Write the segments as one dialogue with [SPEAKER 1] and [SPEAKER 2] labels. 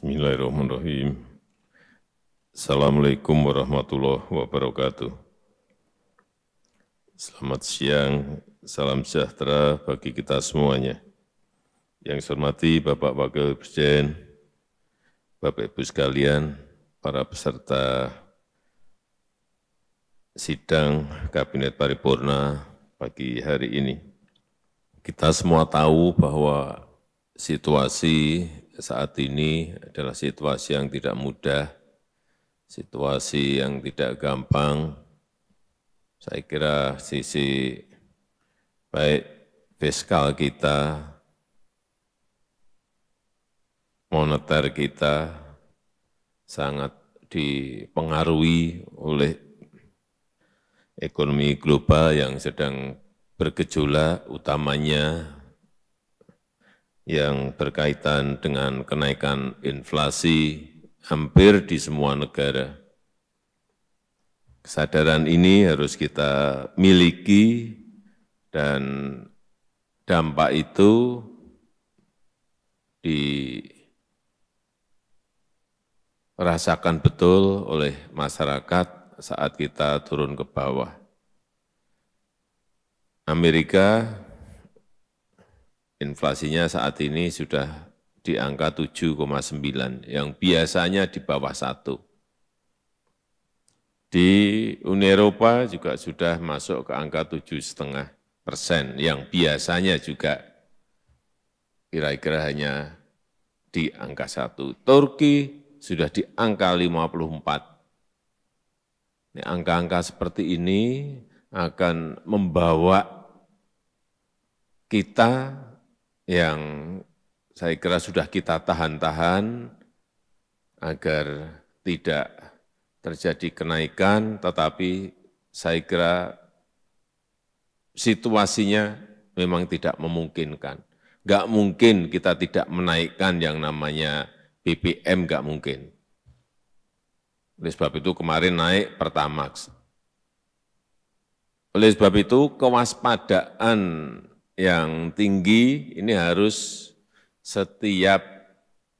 [SPEAKER 1] Bismillahirrahmanirrahim. Assalamualaikum warahmatullahi wabarakatuh. Selamat siang, salam sejahtera bagi kita semuanya. Yang saya hormati Bapak Wakil Presiden, Bapak Ibu sekalian, para peserta sidang Kabinet Paripurna pagi hari ini. Kita semua tahu bahwa situasi saat ini adalah situasi yang tidak mudah, situasi yang tidak gampang. Saya kira sisi baik fiskal kita, moneter kita sangat dipengaruhi oleh ekonomi global yang sedang bergejolak utamanya yang berkaitan dengan kenaikan inflasi hampir di semua negara. Kesadaran ini harus kita miliki dan dampak itu dirasakan betul oleh masyarakat saat kita turun ke bawah. Amerika inflasinya saat ini sudah di angka 7,9 yang biasanya di bawah satu. Di Uni Eropa juga sudah masuk ke angka tujuh setengah persen yang biasanya juga kira-kira hanya di angka satu. Turki sudah di angka 54. Ini angka-angka seperti ini akan membawa kita yang saya kira sudah kita tahan-tahan agar tidak terjadi kenaikan, tetapi saya kira situasinya memang tidak memungkinkan. Enggak mungkin kita tidak menaikkan yang namanya BBM, enggak mungkin. Oleh sebab itu kemarin naik Pertamax. Oleh sebab itu kewaspadaan yang tinggi ini harus setiap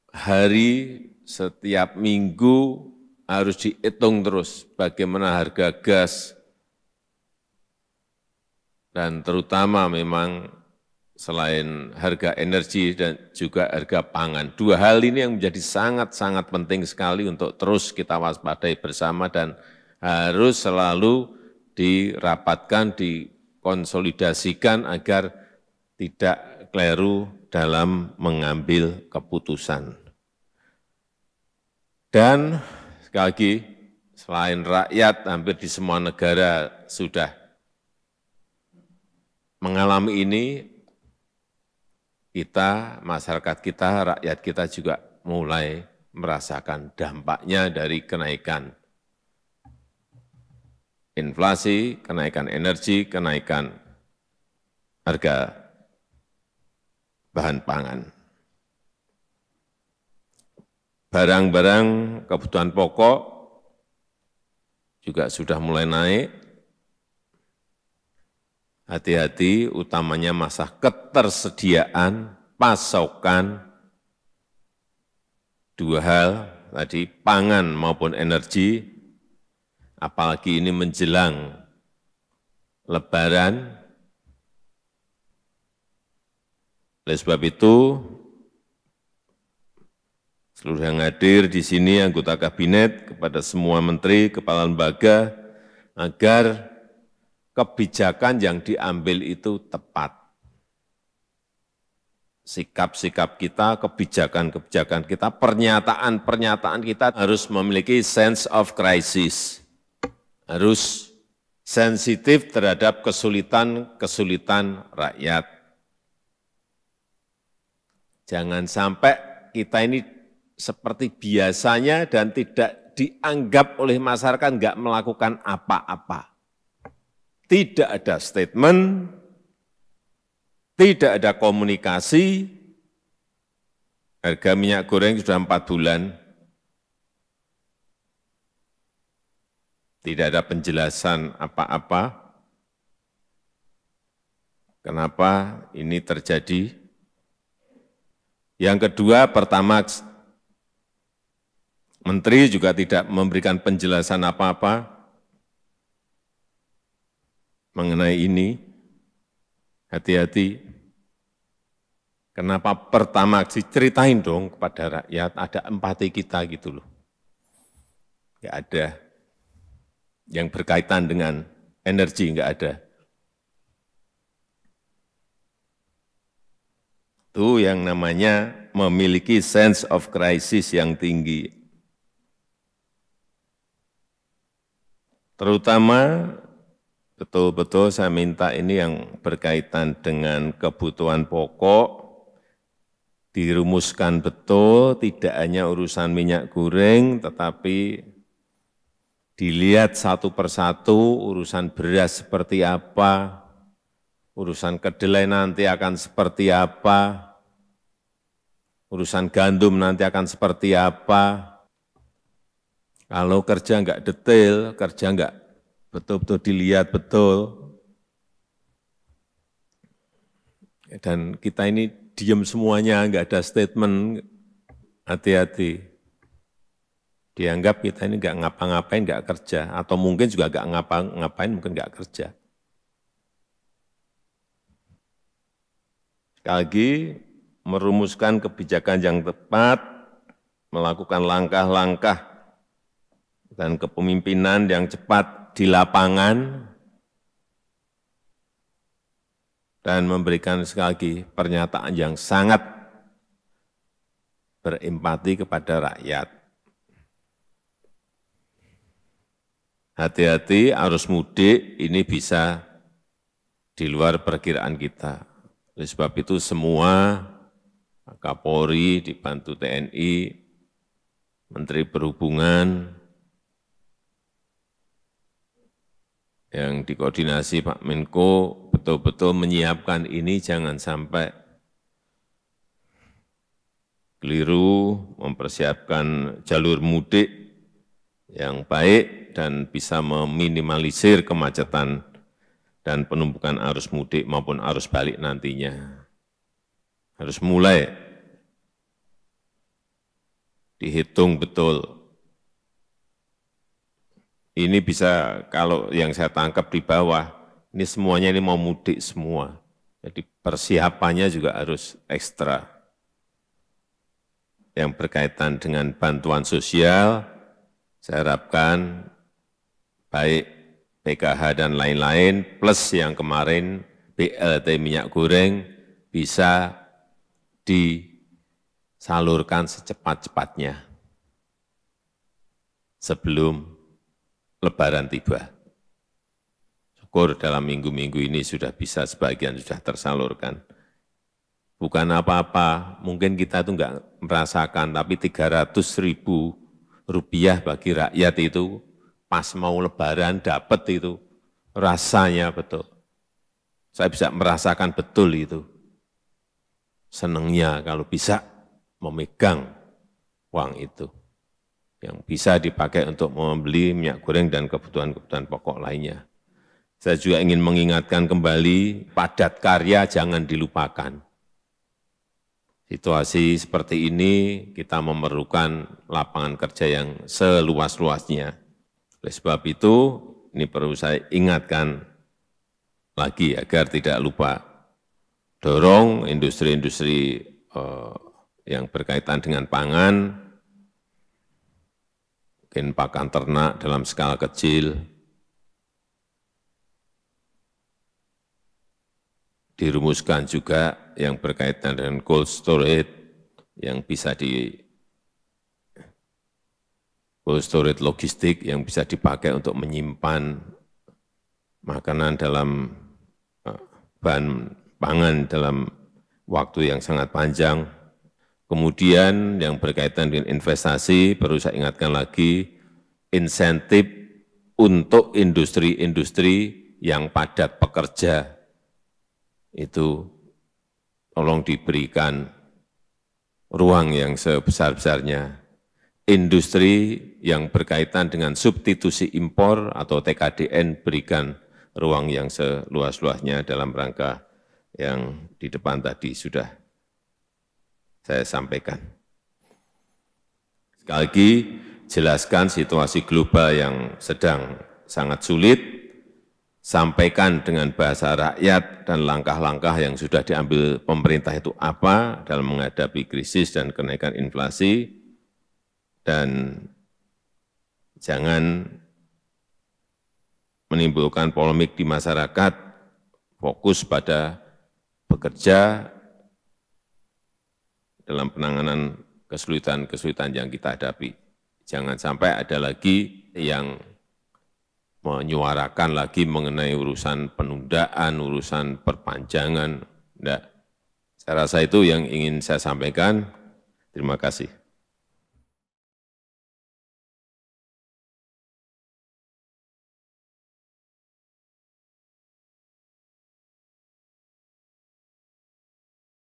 [SPEAKER 1] hari, setiap minggu harus dihitung terus bagaimana harga gas dan terutama memang selain harga energi dan juga harga pangan. Dua hal ini yang menjadi sangat-sangat penting sekali untuk terus kita waspadai bersama dan harus selalu dirapatkan, dikonsolidasikan agar tidak keliru dalam mengambil keputusan. Dan sekali lagi, selain rakyat, hampir di semua negara sudah mengalami ini, kita, masyarakat kita, rakyat kita juga mulai merasakan dampaknya dari kenaikan inflasi, kenaikan energi, kenaikan harga bahan pangan. Barang-barang kebutuhan pokok juga sudah mulai naik. Hati-hati utamanya masa ketersediaan, pasokan, dua hal tadi pangan maupun energi, apalagi ini menjelang lebaran, Oleh sebab itu, seluruh yang hadir di sini, anggota kabinet, kepada semua menteri, kepala lembaga, agar kebijakan yang diambil itu tepat. Sikap-sikap kita, kebijakan-kebijakan kita, pernyataan-pernyataan kita harus memiliki sense of crisis. Harus sensitif terhadap kesulitan-kesulitan rakyat Jangan sampai kita ini seperti biasanya dan tidak dianggap oleh masyarakat enggak melakukan apa-apa. Tidak ada statement, tidak ada komunikasi, harga minyak goreng sudah empat bulan, tidak ada penjelasan apa-apa, kenapa ini terjadi, yang kedua, pertama, menteri juga tidak memberikan penjelasan apa-apa mengenai ini. Hati-hati. Kenapa pertama ceritain dong kepada rakyat, ada empati kita gitu loh. Enggak ada. Yang berkaitan dengan energi enggak ada. itu yang namanya memiliki sense of crisis yang tinggi. Terutama betul-betul saya minta ini yang berkaitan dengan kebutuhan pokok, dirumuskan betul, tidak hanya urusan minyak goreng, tetapi dilihat satu persatu urusan beras seperti apa, urusan kedelai nanti akan seperti apa, urusan gandum nanti akan seperti apa, kalau kerja enggak detail, kerja enggak betul-betul dilihat betul, dan kita ini diem semuanya, enggak ada statement, hati-hati. Dianggap kita ini enggak ngapa-ngapain, enggak kerja, atau mungkin juga enggak ngapa-ngapain, mungkin enggak kerja. Sekali lagi, merumuskan kebijakan yang tepat, melakukan langkah-langkah dan kepemimpinan yang cepat di lapangan, dan memberikan sekali lagi pernyataan yang sangat berempati kepada rakyat. Hati-hati arus mudik ini bisa di luar perkiraan kita. Oleh sebab itu semua kapolri dibantu tni menteri perhubungan yang dikoordinasi Pak Menko betul-betul menyiapkan ini jangan sampai keliru mempersiapkan jalur mudik yang baik dan bisa meminimalisir kemacetan dan penumpukan arus mudik maupun arus balik nantinya harus mulai dihitung betul. Ini bisa kalau yang saya tangkap di bawah, ini semuanya ini mau mudik semua. Jadi persiapannya juga harus ekstra. Yang berkaitan dengan bantuan sosial, saya harapkan baik PKH dan lain-lain, plus yang kemarin BLT minyak goreng bisa disalurkan secepat-cepatnya sebelum lebaran tiba. Syukur dalam minggu-minggu ini sudah bisa sebagian sudah tersalurkan. Bukan apa-apa, mungkin kita itu enggak merasakan, tapi 300 ribu rupiah bagi rakyat itu pas mau lebaran dapat itu rasanya betul. Saya bisa merasakan betul itu senangnya kalau bisa memegang uang itu yang bisa dipakai untuk membeli minyak goreng dan kebutuhan-kebutuhan pokok lainnya. Saya juga ingin mengingatkan kembali, padat karya jangan dilupakan. Situasi seperti ini kita memerlukan lapangan kerja yang seluas-luasnya. Oleh sebab itu, ini perlu saya ingatkan lagi agar tidak lupa dorong industri-industri eh, yang berkaitan dengan pangan, mungkin pakan ternak dalam skala kecil, dirumuskan juga yang berkaitan dengan cold storage, yang bisa di cold storage logistik yang bisa dipakai untuk menyimpan makanan dalam eh, bahan pangan dalam waktu yang sangat panjang. Kemudian yang berkaitan dengan investasi, perlu saya ingatkan lagi, insentif untuk industri-industri yang padat pekerja itu tolong diberikan ruang yang sebesar-besarnya. Industri yang berkaitan dengan substitusi impor atau TKDN berikan ruang yang seluas-luasnya dalam rangka yang di depan tadi sudah saya sampaikan. Sekali lagi, jelaskan situasi global yang sedang sangat sulit, sampaikan dengan bahasa rakyat dan langkah-langkah yang sudah diambil pemerintah itu apa dalam menghadapi krisis dan kenaikan inflasi, dan jangan menimbulkan polemik di masyarakat, fokus pada bekerja dalam penanganan kesulitan-kesulitan yang kita hadapi. Jangan sampai ada lagi yang menyuarakan lagi mengenai urusan penundaan, urusan perpanjangan. Tidak. Saya rasa itu yang ingin saya sampaikan. Terima kasih.